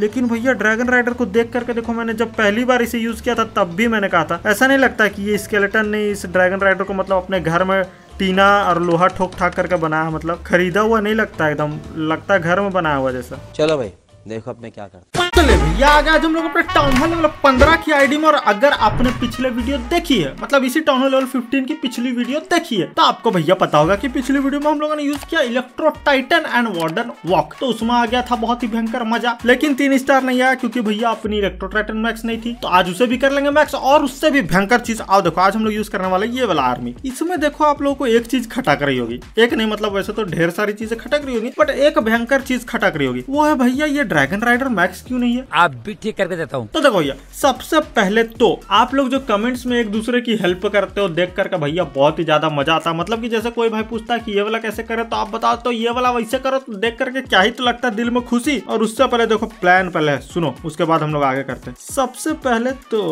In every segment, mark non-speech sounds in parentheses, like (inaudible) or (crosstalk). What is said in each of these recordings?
लेकिन भैया dragon rider को देख करके देखो मैंने जब पहली बार इसे यूज़ किया था तब भी मैंने कहा था ऐसा नहीं लगता कि ये स्केलेटन ने इस ड्रैगन राइडर को मतलब अपने घर में टीना और लोहा ठोक ठाक करके बनाया मतलब खरीदा हुआ नहीं लगता एकदम लगता घर में बनाया हुआ जैसा चलो भाई देखो अपने क्या करता भैया आ गया तुम लोग अपने टाउन हॉल लेवल पंद्रह की आईडी में और अगर आपने पिछले वीडियो देखी है मतलब इसी टाउन हॉल लेवल फिफ्टीन की पिछली वीडियो देखी है तो आपको भैया पता होगा की पिछली वीडियो में हम लोगों ने यूज किया electro titan and warden walk तो उसमें आ गया था बहुत ही भयंकर मजा लेकिन तीन स्टार नहीं आया क्योंकि भैया अपनी इलेक्ट्रो टाइटन मैक्स नहीं थी तो आज उसे भी कर लेंगे मैक्स और उससे भी भयंकर चीज आओ देखो आज हम लोग यूज करने वाले ये वाला आर्मी इसमें देखो आप लोगों को एक चीज खटक रही होगी एक नहीं मतलब वैसे तो ढेर सारी चीजें खटक रही होगी बट एक भयंकर चीज खटक रही होगी वो है भैया ये ड्रैगन राइडर मैक्स क्यों नहीं है आप भी ठीक करके देता हूँ तो देखो भैया सबसे पहले तो आप लोग जो कमेंट्स में एक दूसरे की हेल्प करते हो देख करके भैया बहुत ही ज्यादा मजा आता है मतलब की जैसे कोई भाई पूछता है की ये वाला कैसे करे तो आप बताओ तो ये वाला वैसे करो तो देख करके क्या ही तो लगता है दिल में खुशी और उससे पहले देखो प्लान पहले सुनो उसके बाद हम लोग आगे करते हैं सबसे पहले तो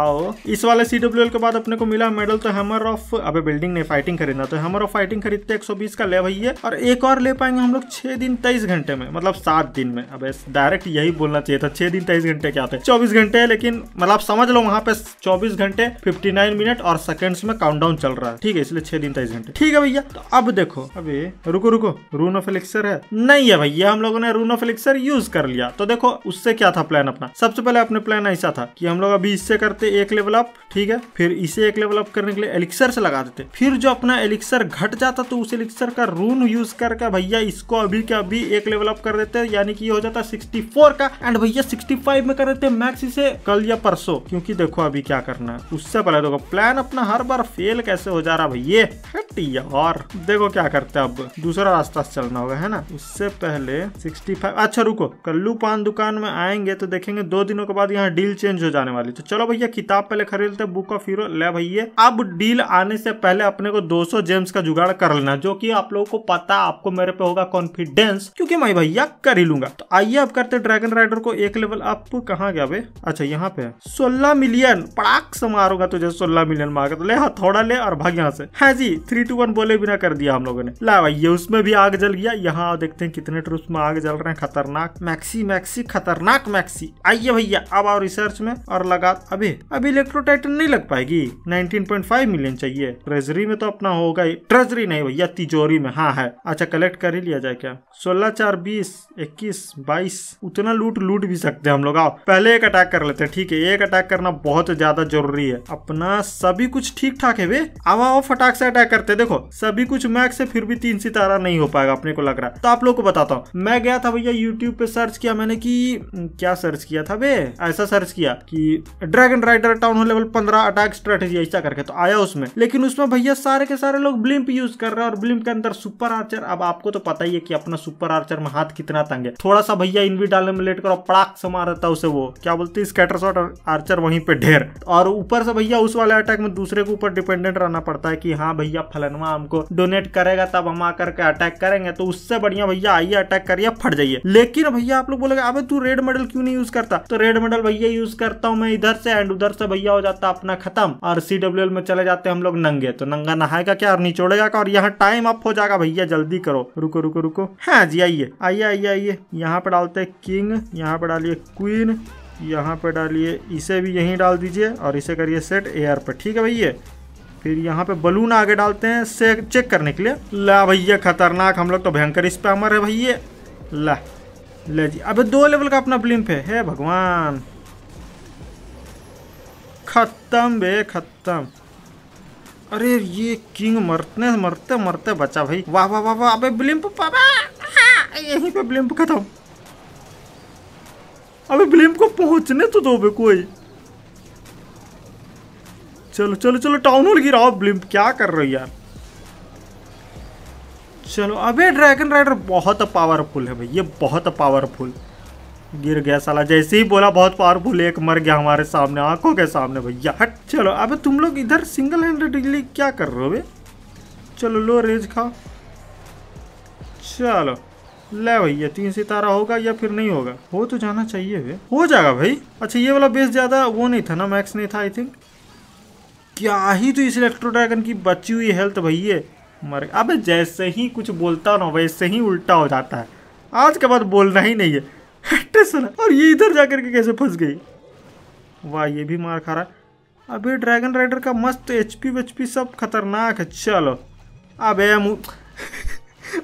आओ इस वाले सी के बाद अपने को मिला मेडल तो हैमर ऑफ अबे बिल्डिंग नहीं फाइटिंग खरीदना तो हैमर ऑफ फाइटिंग खरीदते एक का ले भैया और एक और ले पाएंगे हम लोग छह दिन तेईस घंटे में मतलब सात दिन में अब डायरेक्ट यही बोलना चाहिए था छह दिन तेईस घंटे के आते चौबीस घंटे है लेकिन मतलब आप समझ लो वहाँ पे चौबीस घंटे फिफ्टी नाइन मिनट और सेकंड्स में काउंटडाउन चल रहा है ठीक है इसलिए छह दिन तेईस घंटे ठीक है भैया तो अब देखो अभी रुको रुको रून ऑफ एलिक्सर है नहीं है भैया हम लोगों ने रून ऑफ एलिक्सर यूज कर लिया तो देखो उससे क्या था प्लान अपना सबसे पहले अपने प्लान ऐसा था कि हम लोग अभी इससे करते एक लेवल अप ठीक है फिर इसे एक लेवल अप करने के लिए एलिक्सर से लगा देते फिर जो अपना एलिक्सर घट जाता तो उस एलिक्सर का रून यूज करके भैया इसको अभी के अभी एक लेवल अप कर देते यानी कि ये हो जाता सिक्सटी का एंड भैया 65 में कर रहे थे मैक्स इसे कल या परसों क्योंकि देखो अभी क्या करना है उससे पहले देखो प्लान अपना हर बार फेल कैसे हो जा रहा भैया हट यार देखो क्या करते हैं अब दूसरा रास्ता चलना होगा है ना उससे पहले 65 अच्छा रुको कल्लू पान दुकान में आएंगे तो देखेंगे दो दिनों के बाद यहाँ डील चेंज हो जाने वाली तो चलो भैया किताब पहले खरीदते बुक ऑफ हीरो ले भैया अब डील आने से पहले अपने को दो जेम्स का जुगाड़ कर लेना जो की आप लोगों को पता आपको मेरे पे होगा कॉन्फिडेंस क्योंकि मैं भैया कर ही लूंगा तो आइए अब करते ड्रैगन राइडर को एक लेवल अप कहाँ गया बे अच्छा यहाँ पे सोलह मिलियन पड़ाक से मारूंगा तुझे सोलह मिलियन मार तो ले हाँ थोड़ा ले और भाग यहाँ से है हाँ जी थ्री टू वन बोले बिना कर दिया हम लोगों ने ला भाई ये उसमें भी आग जल गया यहाँ देखते हैं कितने ट्रूप में आग जल रहे हैं खतरनाक मैक्सी मैक्सी खतरनाक मैक्सी आइए भैया अब आओ रिसर्च में और लगा अभी अभी इलेक्ट्रो टाइटन नहीं लग पाएगी 19.5 मिलियन चाहिए ट्रेजरी में तो अपना होगा ही ट्रेजरी नहीं भैया तिजोरी में हाँ है अच्छा कलेक्ट कर ही लिया जाए क्या सोलह चार बीस इक्कीस बाईस उतना लूट लूट भी सकते हैं हम लोग आओ पहले एक अटैक कर लेते हैं ठीक है एक अटैक करना बहुत ज्यादा जरूरी है अपना सभी कुछ ठीक ठाक है वे अब आओ फटाक से अटैक करते देखो सभी कुछ मैक से फिर भी तीन सितारा नहीं हो पाएगा अपने को लग रहा है तो आप लोग को बताता हूँ मैं गया था भैया यूट्यूब पे सर्च किया मैंने की हम्म, क्या सर्च किया था वे ऐसा सर्च किया कि dragon rider town hall level पंद्रह अटैक स्ट्रेटेजी ऐसा करके तो आया उसमें लेकिन उसमें भैया सारे के सारे लोग ब्लिम्प यूज कर रहे हैं और ब्लिम्प के अंदर सुपर आर्चर अब आपको तो पता ही है कि अपना सुपर आर्चर में हाथ कितना तंग है थोड़ा सा भैया इनवी डालने में लेट करो पड़ाक से मार था उसे वो क्या बोलते स्कैटर शॉट और आर्चर वहीं पे ढेर और ऊपर से भैया उस वाले अटैक में दूसरे के ऊपर डिपेंडेंट रहना पड़ता है कि हाँ भैया फलनवा हमको डोनेट करेगा तब हम आकर के अटैक करेंगे तो उससे बढ़िया भैया आइए अटैक करिए फट जाइए लेकिन भैया आप लोग बोलेगा अबे तू रेड मेडल क्यों नहीं यूज करता तो रेड मेडल भैया यूज करता हूँ मैं इधर से एंड उधर से भैया हो जाता अपना खत्म और सी में चले जाते हम लोग नंगे तो नंगा नहाएगा क्या और निचोड़ेगा और यहाँ टाइम अप हो जाएगा भैया जल्दी करो रुको रुको रुको हाँ जी आइए आइए आइए आइए यहाँ पे डालते किंग यहाँ पे डालिए डालिए क्वीन यहाँ पे डालिए इसे भी यहीं डाल दीजिए और इसे करिए सेट एयर पर ठीक है भैया फिर यहाँ पे बलून आगे डालते हैं से चेक करने के लिए ला भैया खतरनाक हम लोग तो भयंकर इस पर अमर है भैया ला ले जी अबे दो लेवल का अपना ब्लिम्प है हे भगवान खत्म बे खत्म अरे ये किंग मरते मरते मरते बचा भाई वाह वाह वाह वाह अबे ब्लिम्प पापा हाँ, यहीं पे ब्लिम्प खत्म अबे ब्लेम को पहुंचने तो दो बे कोई चलो चलो चलो टाउन हॉल गिराओ ब्लिम क्या कर रहे हो यार चलो अबे ड्रैगन राइडर बहुत पावरफुल है भाई ये बहुत पावरफुल गिर गया साला जैसे ही बोला बहुत पावरफुल एक मर गया हमारे सामने आंखों के सामने भैया हट चलो अबे तुम लोग इधर सिंगल हैंडेडली क्या कर रहे हो बे चलो लो रेज खाओ चलो ले भैया तीन सितारा होगा या फिर नहीं होगा हो तो जाना चाहिए भे? हो जाएगा भाई अच्छा ये वाला बेस ज़्यादा वो नहीं था ना मैक्स नहीं था आई थिंक क्या ही तो इस इलेक्ट्रो ड्रैगन की बची हुई हेल्थ भैया मर अब जैसे ही कुछ बोलता ना वैसे ही उल्टा हो जाता है आज के बाद बोलना ही नहीं है और ये इधर जा के कैसे फंस गई वाह ये भी मार खा रहा है अभी ड्रैगन राइडर का मस्त एच पी पी सब खतरनाक है चलो अब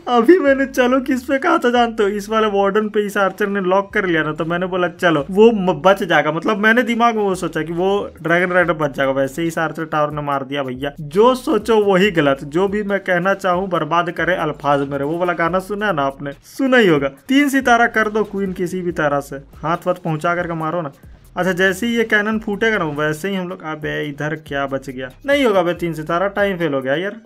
अभी मैंने चलो किस पे कहा था जानते हो इस वाले वार्डन पे इस आर्चर ने लॉक कर लिया ना तो मैंने बोला चलो वो बच जाएगा मतलब मैंने दिमाग में वो सोचा कि वो ड्रैगन राइडर बच जाएगा वैसे इस आर्चर टावर ने मार दिया भैया जो सोचो वही गलत जो भी मैं कहना चाहूँ बर्बाद करे अल्फाज मेरे वो वाला गाना सुना ना आपने सुना ही होगा तीन सितारा कर दो क्वीन किसी भी तरह से हाथ वाथ पहुंचा करके मारो ना अच्छा जैसे ही ये कैनन फूटेगा ना वैसे ही हम लोग अब इधर क्या बच गया नहीं होगा भाई तीन सितारा टाइम फेल हो गया यार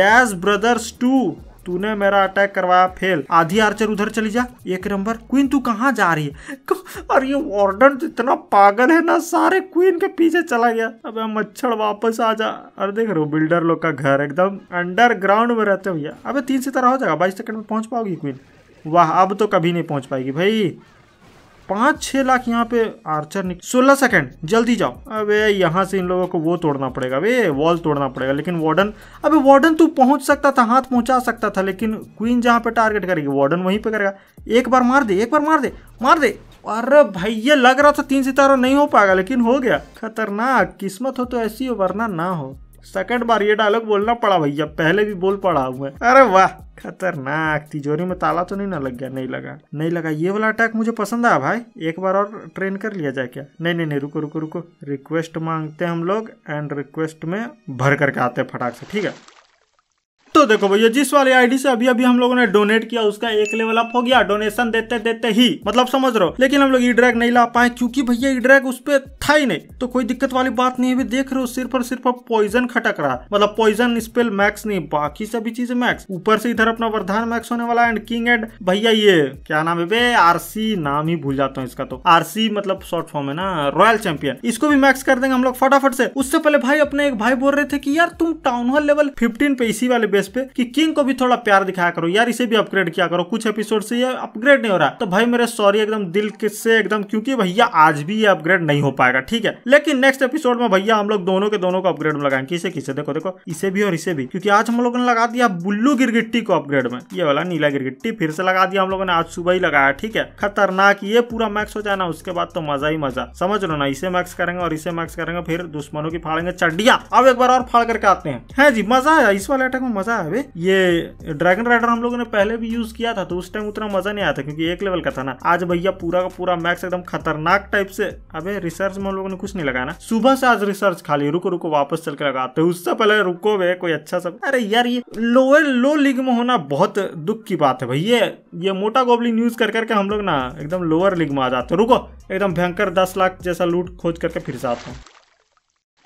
डैश ब्रदर्स टू तूने मेरा अटैक करवाया फेल आधी आर्चर उधर चली जा एक नंबर क्वीन तू कहाँ जा रही है और ये वार्डन इतना पागल है ना सारे क्वीन के पीछे चला गया अब मच्छर वापस आ जा अरे देख रहे हो बिल्डर लोग का घर एकदम अंडरग्राउंड में रहते भैया अबे तीन तरह हो जाएगा बाईस सेकंड में पहुंच पाओगी क्वीन वाह अब तो कभी नहीं पहुंच पाएगी भाई पाँच छह लाख यहाँ पे आर्चर निकल सोलह सेकंड जल्दी जाओ अबे यहाँ से इन लोगों को वो तोड़ना पड़ेगा अबे वॉल तोड़ना पड़ेगा लेकिन वार्डन अबे वार्डन तू पहुंच सकता था हाथ पहुँचा सकता था लेकिन क्वीन जहाँ पे टारगेट करेगी वार्डन वहीं पे करेगा एक बार मार दे एक बार मार दे मार दे अरे भाई ये लग रहा था तीन सितारा नहीं हो पाएगा लेकिन हो गया खतरनाक किस्मत हो तो ऐसी हो वरना ना हो सेकंड बार ये डायलॉग बोलना पड़ा भैया पहले भी बोल पड़ा हूँ मैं अरे वाह खतरनाक तिजोरी में ताला तो नहीं ना लग गया नहीं लगा नहीं लगा ये वाला अटैक मुझे पसंद आया भाई एक बार और ट्रेन कर लिया जाए क्या नहीं नहीं नहीं रुको रुको रुको रिक्वेस्ट मांगते हैं हम लोग एंड रिक्वेस्ट में भर करके आते हैं फटाक से ठीक है तो देखो भैया जिस वाले आईडी से अभी अभी हम लोगों ने डोनेट किया उसका एक लेवल अप हो गया डोनेशन देते देते ही मतलब समझ रहे हो लेकिन हम लोग ई ड्रैग नहीं ला पाए क्योंकि भैया ई ड्रैग उस पर था ही नहीं तो कोई दिक्कत वाली बात नहीं अभी देख रहे हो सिर्फ और सिर्फ पॉइजन खटक रहा है मतलब पॉइजन स्पेल मैक्स नहीं बाकी सभी चीज मैक्स ऊपर से इधर अपना वरदान मैक्स होने वाला एंड किंग एंड भैया ये क्या नाम है आरसी नाम ही भूल जाता हूँ इसका तो आरसी मतलब शॉर्ट फॉर्म है ना रॉयल चैंपियन इसको भी मैक्स कर देंगे हम लोग फटाफट से उससे पहले भाई अपने एक भाई बोल रहे थे कि यार तुम टाउन हॉल लेवल फिफ्टीन पे इसी वाले बेस बेस पे कि किंग को भी थोड़ा प्यार दिखाया करो यार इसे भी अपग्रेड किया करो कुछ एपिसोड से ये अपग्रेड नहीं हो रहा तो भाई मेरे सॉरी एकदम दिल से एकदम क्योंकि भैया आज भी ये अपग्रेड नहीं हो पाएगा ठीक है लेकिन नेक्स्ट एपिसोड में भैया हम लोग दोनों के दोनों को अपग्रेड में लगाएंगे किसे किसे देखो देखो इसे भी और इसे भी क्योंकि आज हम लोगों ने लगा दिया बुल्लू गिरगिट्टी को अपग्रेड में ये वाला नीला गिरगिट्टी फिर से लगा दिया हम लोगों ने आज सुबह ही लगाया ठीक है खतरनाक ये पूरा मैक्स हो जाए ना उसके बाद तो मजा ही मजा समझ लो ना इसे मैक्स करेंगे और इसे मैक्स करेंगे फिर दुश्मनों की फाड़ेंगे चढ़िया अब एक बार और फाड़ करके आते हैं है जी मजा आया इस वाले अटैक में मजा था अभी ये ड्रैगन राइडर हम लोगों ने पहले भी यूज किया था तो उस टाइम उतना मजा नहीं आता क्योंकि एक लेवल का था ना आज भैया पूरा का पूरा मैक्स एकदम खतरनाक टाइप से अबे रिसर्च में हम लोगों ने कुछ नहीं लगाया ना सुबह से आज रिसर्च खाली रुको रुको वापस चल के लगाते उससे पहले रुको वे कोई अच्छा सब अरे यार ये लोअर लो लीग में होना बहुत दुख की बात है भैया ये, मोटा गोबलिन यूज कर करके हम लोग ना एकदम लोअर लीग में आ जाते रुको एकदम भयंकर दस लाख जैसा लूट खोज करके फिर जाता हूँ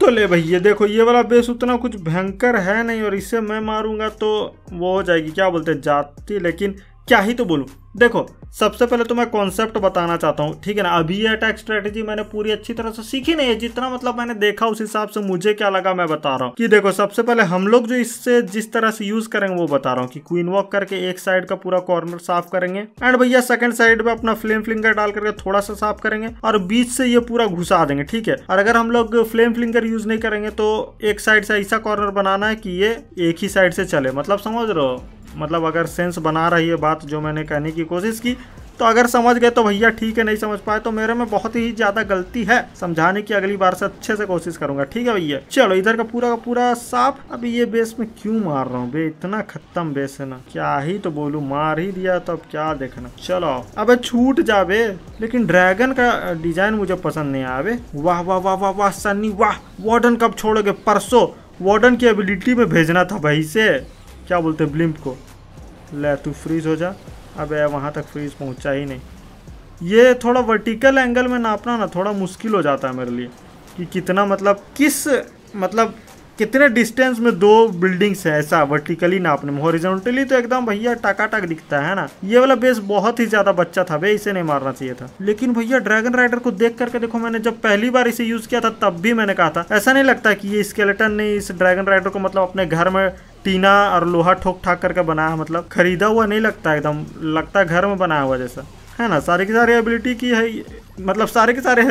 तो ले भैया देखो ये वाला बेस उतना कुछ भयंकर है नहीं और इससे मैं मारूंगा तो वो हो जाएगी क्या बोलते हैं लेकिन क्या ही तो बोलूँ देखो सबसे पहले तो मैं कॉन्सेप्ट बताना चाहता हूँ ठीक है ना अभी ये अटैक स्ट्रेटेजी मैंने पूरी अच्छी तरह से सीखी नहीं है जितना मतलब मैंने देखा उस हिसाब से मुझे क्या लगा मैं बता रहा हूँ कि देखो सबसे पहले हम लोग जो इससे जिस तरह से यूज करेंगे वो बता रहा हूँ कि क्वीन वॉक करके एक साइड का पूरा कॉर्नर साफ करेंगे एंड भैया सेकंड साइड में अपना फ्लेम फ्लिंगर डाल करके थोड़ा सा साफ करेंगे और बीच से ये पूरा घुसा देंगे ठीक है और अगर हम लोग फ्लेम फ्लिंगर यूज नहीं करेंगे तो एक साइड से ऐसा कॉर्नर बनाना है कि ये एक ही साइड से चले मतलब समझ रहे हो मतलब अगर सेंस बना रही है बात जो मैंने कहने की कोशिश की तो अगर समझ गए तो भैया ठीक है नहीं समझ पाए तो मेरे में बहुत ही ज़्यादा गलती है समझाने की अगली बार से अच्छे से कोशिश करूंगा ठीक है भैया चलो इधर का पूरा का पूरा साफ अभी ये बेस में क्यों मार रहा हूँ बे इतना खत्म बेस है ना क्या ही तो बोलू मार ही दिया तो अब क्या देखना चलो अब छूट जावे लेकिन ड्रैगन का डिजाइन मुझे पसंद नहीं आवे वाह वाह वाह वाह वाह सनी वाह वार्डन कब छोड़ोगे परसों वार्डन की एबिलिटी में भेजना था भाई से क्या बोलते हैं ब्लिम्प को ले तू फ्रीज हो जा अब वहाँ तक फ्रीज पहुँचा ही नहीं ये थोड़ा वर्टिकल एंगल में नापना ना थोड़ा मुश्किल हो जाता है मेरे लिए कि कितना मतलब किस मतलब कितने डिस्टेंस में दो बिल्डिंग्स है ऐसा वर्टिकली ना अपने हॉरिजॉन्टली तो एकदम भैया टाकाटाक दिखता है ना ये वाला बेस बहुत ही ज्यादा बच्चा था भाई इसे नहीं मारना चाहिए था लेकिन भैया ड्रैगन राइडर को देख करके देखो मैंने जब पहली बार इसे यूज किया था तब भी मैंने कहा था ऐसा नहीं लगता कि ये स्केलेटन ने इस ड्रैगन राइडर को मतलब अपने घर में टीना और लोहा ठोक ठाक करके बनाया मतलब खरीदा हुआ नहीं लगता एकदम लगता घर में बनाया हुआ जैसा है ना सारी की सारी एबिलिटी की है मतलब सारे के सारे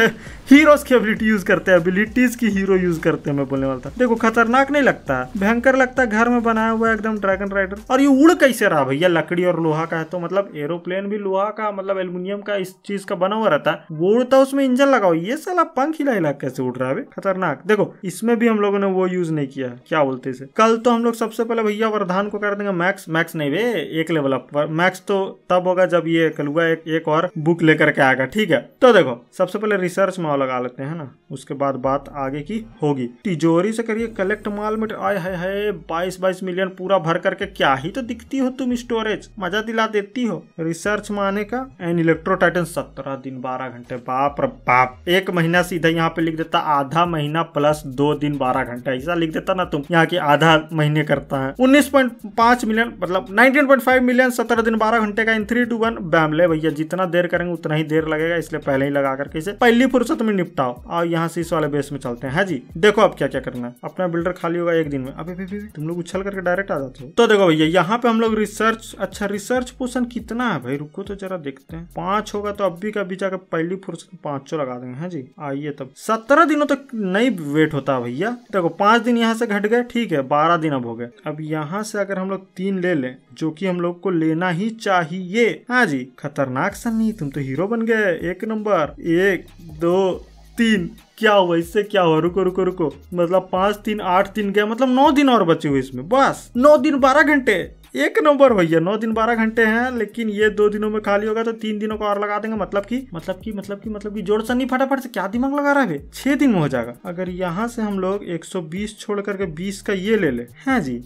हीरोज की एबिलिटी यूज करते हैं एबिलिटीज की हीरो यूज करते हैं मैं बोलने वाला था देखो खतरनाक नहीं लगता भयंकर लगता है घर में बनाया हुआ एकदम ड्रैगन राइडर और ये उड़ कैसे रहा भैया लकड़ी और लोहा का है तो मतलब एरोप्लेन भी लोहा का मतलब एल्यूमिनियम का इस चीज का बना हुआ रहता है वो उड़ता उसमें इंजन लगाओ ये साला पंख हिला हिला कैसे उड़ रहा है खतरनाक देखो इसमें भी हम लोगों ने वो यूज नहीं किया क्या बोलते इसे कल तो हम लोग सबसे पहले भैया वरदान को कर देंगे मैक्स मैक्स नहीं वे एक लेवल अप मैक्स तो तब होगा जब ये कलुआ एक और बुक लेकर के आएगा ठीक है तो देखो सबसे पहले रिसर्च माल लगा लेते हैं ना उसके बाद बात आगे की होगी तिजोरी से करिए कलेक्ट माल में आए है, है बाईस बाईस मिलियन पूरा भर करके क्या ही तो दिखती हो तुम स्टोरेज मजा दिला देती हो रिसर्च माने का एन इलेक्ट्रो टाइटन सत्रह दिन बारह घंटे बाप बाप एक महीना सीधा यहाँ पे लिख देता आधा महीना प्लस दो दिन बारह घंटे ऐसा लिख देता ना तुम यहाँ की आधा महीने करता है उन्नीस मिलियन मतलब नाइनटीन मिलियन सत्रह दिन बारह घंटे का इन थ्री टू वन बैमले भैया जितना देर करेंगे उतना ही देर लगेगा इसलिए पहले नहीं लगा करके इसे पहली फुर्सत में निपटाओ और यहाँ से इस वाले बेस में चलते हैं जी देखो अब क्या क्या करना है अपना बिल्डर खाली होगा एक दिन में अभी भी तुम लोग उछल करके डायरेक्ट आ जाते हो तो देखो भैया यहाँ पे हम लोग रिसर्च अच्छा रिसर्च पोर्सन कितना है भाई रुको तो जरा देखते हैं पांच होगा तो अभी का अभी जाकर पहली फुर्सत पांच लगा देंगे है जी आइए तब सत्रह दिनों तक नहीं वेट होता है भैया देखो पांच दिन यहाँ से घट गए ठीक है बारह दिन अब हो गए अब यहाँ से अगर हम लोग तीन ले लें जो कि हम लोग को लेना ही चाहिए हाँ जी खतरनाक सन्नी तुम तो हीरो बन गए एक नंबर बार एक दो तीन क्या हुआ इससे क्या हुआ रुको रुको रुको मतलब पांच तीन आठ तीन गया मतलब नौ दिन और बचे हुए इसमें बस नौ दिन बारह घंटे एक नंबर भैया नौ दिन बारह घंटे हैं लेकिन ये दो दिनों में खाली होगा तो तीन दिनों को और लगा देंगे मतलब कि मतलब कि मतलब कि मतलब कि जोर सा नहीं फटाफट से क्या दिमाग लगा रहा है छह दिन में हो जाएगा अगर यहाँ से हम लोग बीस छोड़ करके बीस का ये ले ले हैं हाँ जी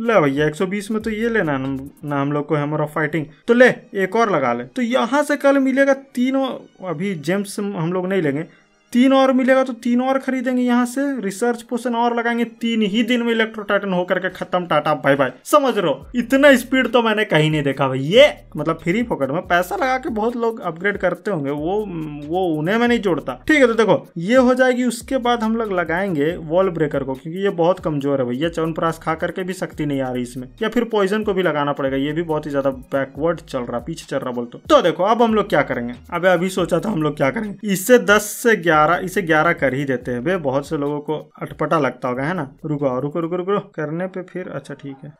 ले भैया 120 में तो ये लेना ना हम लोग को हैमर ऑफ फाइटिंग तो ले एक और लगा ले तो यहाँ से कल मिलेगा तीनों अभी जेम्स हम लोग नहीं लेंगे तीन और मिलेगा तो तीन और खरीदेंगे यहाँ से रिसर्च पोर्शन और लगाएंगे तीन ही दिन में इलेक्ट्रो टाइटन होकर के खत्म टाटा बाय बाय समझ रहे हो इतना स्पीड तो मैंने कहीं नहीं देखा भाई ये मतलब फ्री फोकट में पैसा लगा के बहुत लोग अपग्रेड करते होंगे वो वो उन्हें मैं नहीं जोड़ता ठीक है तो देखो ये हो जाएगी उसके बाद हम लोग लगाएंगे वॉल ब्रेकर को क्योंकि ये बहुत कमजोर है भैया चवनप्रास खा करके भी शक्ति नहीं आ रही इसमें या फिर पॉइजन को भी लगाना पड़ेगा ये भी बहुत ही ज्यादा बैकवर्ड चल रहा पीछे चल रहा बोलते तो।, तो देखो अब हम लोग क्या करेंगे अब अभी सोचा था हम लोग क्या करेंगे इससे दस से ग्यारह ग्यारह इसे ग्यारह कर ही देते हैं बे बहुत से लोगों को अटपटा लगता होगा है ना रुको रुको रुको रुको करने पे फिर अच्छा ठीक है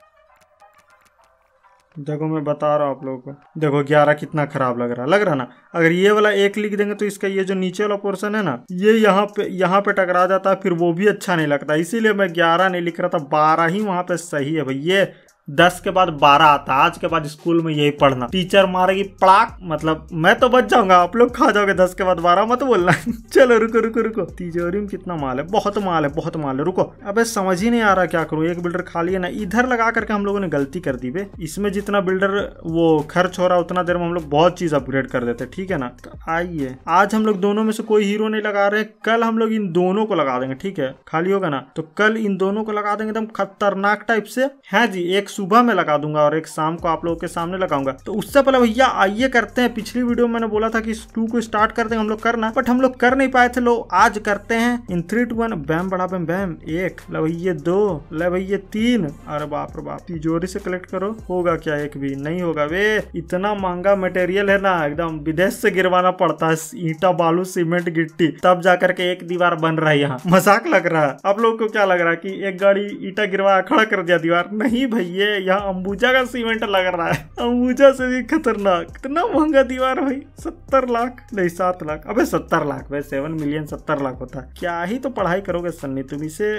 देखो मैं बता रहा हूँ आप लोगों को देखो ग्यारह कितना खराब लग रहा है लग रहा ना अगर ये वाला एक लिख देंगे तो इसका ये जो नीचे वाला पोर्सन है ना ये यहाँ पे यहाँ पे टकरा जाता है फिर वो भी अच्छा नहीं लगता इसीलिए मैं ग्यारह नहीं लिख रहा था बारह ही वहाँ पे सही है भाई ये दस के बाद बारह आता आज के बाद स्कूल में यही पढ़ना टीचर मारेगी पड़ाक मतलब मैं तो बच जाऊंगा आप लोग खा जाओगे दस के बाद बारह मत बोलना (laughs) चलो रुको रुको रुको तिजोरी में कितना माल है बहुत माल है बहुत माल है रुको अब समझ ही नहीं आ रहा क्या करूँ एक बिल्डर खाली है ना इधर लगा करके हम लोगों ने गलती कर दी बे इसमें जितना बिल्डर वो खर्च हो रहा उतना देर में हम लोग बहुत चीज अपग्रेड कर देते ठीक है ना तो आइए आज हम लोग दोनों में से कोई हीरो नहीं लगा रहे कल हम लोग इन दोनों को लगा देंगे ठीक है खाली होगा ना तो कल इन दोनों को लगा देंगे एकदम तो खतरनाक टाइप से है हाँ जी एक सुबह में लगा दूंगा और एक शाम को आप लोगों के सामने लगाऊंगा तो उससे पहले भैया आइए करते हैं पिछली वीडियो में मैंने बोला था कि इस टू को स्टार्ट करते हैं हम लोग करना बट हम लोग कर नहीं पाए थे लोग आज करते हैं in three two one bam बड़ा बैम बैम एक लवैये भैया दो लवैये तीन अरे बाप रे बाप तिजोरी से कलेक्ट करो होगा क्या एक भी नहीं होगा वे इतना महंगा मटेरियल है ना एकदम विदेश से गिरवाना पड़ता है ईटा बालू सीमेंट गिट्टी तब जाकर के एक दीवार बन रहा है यहाँ मजाक लग रहा है आप लोग को क्या लग रहा है कि एक गाड़ी ईटा गिरवा खड़ा कर दिया दीवार नहीं भैया ये यहाँ अंबुजा का सीमेंट लग रहा है अंबुजा से भी खतरनाक इतना महंगा दीवार भाई सत्तर लाख नहीं सात लाख अबे सत्तर लाख भाई सेवन मिलियन सत्तर लाख होता है क्या ही तो पढ़ाई करोगे सन्नी तुम इसे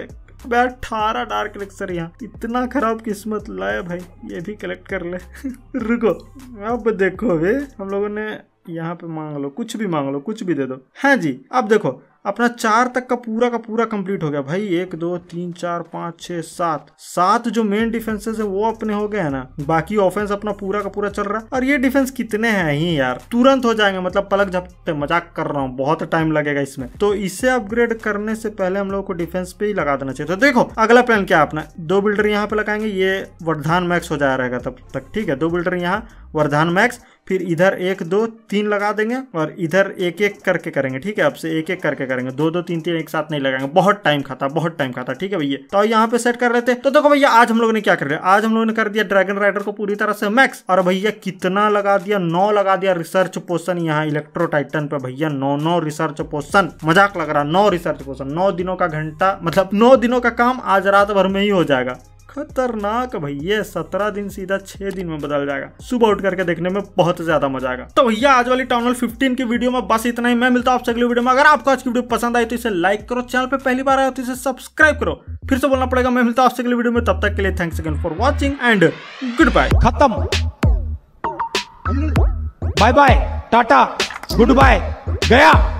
अठारह डार्क लेक्सर यहाँ इतना खराब किस्मत लाए भाई ये भी कलेक्ट कर ले (laughs) रुको अब देखो अभी हम लोगों ने यहाँ पे मांग लो कुछ भी मांग लो कुछ भी दे दो हाँ जी अब देखो अपना चार तक का पूरा का पूरा कंप्लीट हो गया भाई एक दो तीन चार पांच छह सात सात जो मेन डिफेंसेस है वो अपने हो गए है ना बाकी ऑफेंस अपना पूरा का पूरा चल रहा है और ये डिफेंस कितने हैं ही यार तुरंत हो जाएंगे मतलब पलक झपते मजाक कर रहा हूँ बहुत टाइम लगेगा इसमें तो इसे अपग्रेड करने से पहले हम लोग को डिफेंस पे ही लगा देना चाहिए तो देखो अगला प्लान क्या अपना दो बिल्डर यहाँ पे लगाएंगे ये वर्धान मैक्स हो जा रहेगा तब तक ठीक है दो बिल्डर यहाँ वर्धान मैक्स फिर इधर एक दो तीन लगा देंगे और इधर एक एक करके करेंगे ठीक है आपसे एक एक करके करेंगे दो दो तीन तीन एक साथ नहीं लगाएंगे बहुत टाइम खाता बहुत टाइम खाता ठीक है भैया तो यहाँ पे सेट कर रहे थे तो देखो भैया आज हम लोग ने क्या कर लिया आज हम लोग ने कर दिया ड्रैगन राइडर को पूरी तरह से मैक्स और भैया कितना लगा दिया नौ लगा दिया रिसर्च पोर्सन यहाँ इलेक्ट्रो टाइटन पे भैया नौ नौ रिसर्च पोर्सन मजाक लग रहा नौ रिसर्च पोर्सन नौ दिनों का घंटा मतलब नौ दिनों का काम आज रात भर में ही हो जाएगा खतरनाक भैया सत्रह दिन सीधा छह दिन में बदल जाएगा सुबह उठ करके देखने में बहुत ज्यादा मजा आएगा तो भैया आज वाली टाउन फिफ्टीन की वीडियो में बस इतना ही मैं मिलता हूं आपसे अगली वीडियो में अगर आपको आज की वीडियो पसंद आई तो इसे लाइक करो चैनल पर पहली बार आए तो इसे सब्सक्राइब करो फिर से बोलना पड़ेगा मैं मिलता हूं आपसे अगली वीडियो में तब तक के लिए thanks again for watching and good bye खत्म bye bye tata good bye गया